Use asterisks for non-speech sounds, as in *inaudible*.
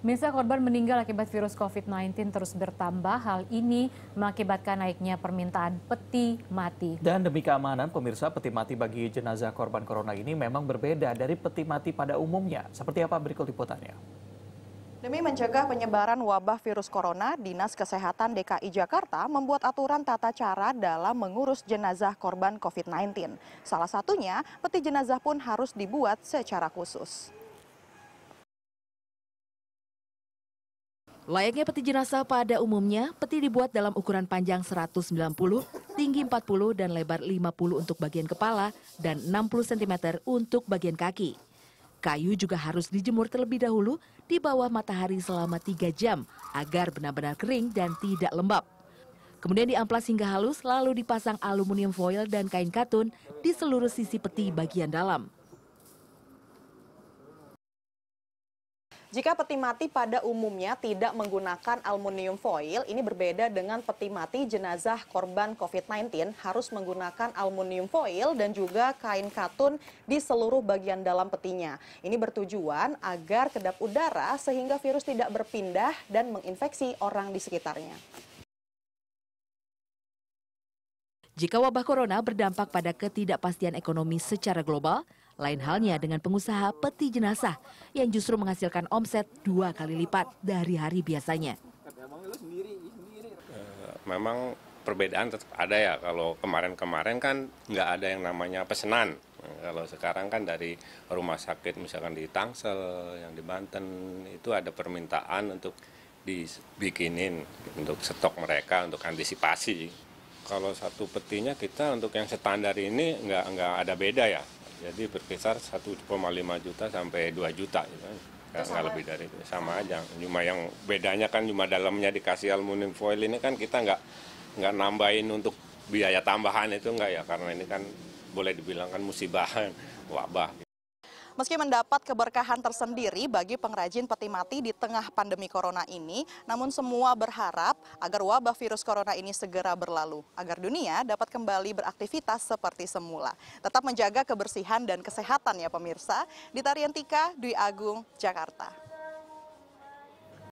Misa korban meninggal akibat virus COVID-19 terus bertambah. Hal ini mengakibatkan naiknya permintaan peti mati. Dan demi keamanan, pemirsa, peti mati bagi jenazah korban corona ini memang berbeda dari peti mati pada umumnya. Seperti apa berikut liputannya. Demi mencegah penyebaran wabah virus corona, Dinas Kesehatan DKI Jakarta membuat aturan tata cara dalam mengurus jenazah korban COVID-19. Salah satunya, peti jenazah pun harus dibuat secara khusus. Layaknya peti jenazah pada umumnya, peti dibuat dalam ukuran panjang 190, tinggi 40 dan lebar 50 untuk bagian kepala dan 60 cm untuk bagian kaki. Kayu juga harus dijemur terlebih dahulu di bawah matahari selama 3 jam agar benar-benar kering dan tidak lembab. Kemudian diamplas hingga halus lalu dipasang aluminium foil dan kain katun di seluruh sisi peti bagian dalam. Jika peti mati pada umumnya tidak menggunakan aluminium foil, ini berbeda dengan peti mati jenazah korban COVID-19 harus menggunakan aluminium foil dan juga kain katun di seluruh bagian dalam petinya. Ini bertujuan agar kedap udara sehingga virus tidak berpindah dan menginfeksi orang di sekitarnya. Jika wabah corona berdampak pada ketidakpastian ekonomi secara global, lain halnya dengan pengusaha peti jenazah yang justru menghasilkan omset dua kali lipat dari hari biasanya. Eh, memang perbedaan tetap ada ya. Kalau kemarin-kemarin kan nggak ada yang namanya pesenan. Kalau sekarang kan dari rumah sakit misalkan di Tangsel, yang di Banten itu ada permintaan untuk dibikinin untuk stok mereka untuk antisipasi. Kalau satu petinya kita untuk yang standar ini nggak nggak ada beda ya. Jadi berkisar 1,5 juta sampai 2 juta gitu. Kan. Nggak, nggak lebih dari itu, sama aja. Cuma yang bedanya kan cuma dalamnya dikasih aluminium foil ini kan kita nggak nggak nambahin untuk biaya tambahan itu nggak ya karena ini kan boleh dibilang kan musibah *laughs* wabah. Meski mendapat keberkahan tersendiri bagi pengrajin peti mati di tengah pandemi corona ini, namun semua berharap agar wabah virus corona ini segera berlalu, agar dunia dapat kembali beraktivitas seperti semula. Tetap menjaga kebersihan dan kesehatan ya pemirsa. Di Tariantika, Dwi Agung, Jakarta.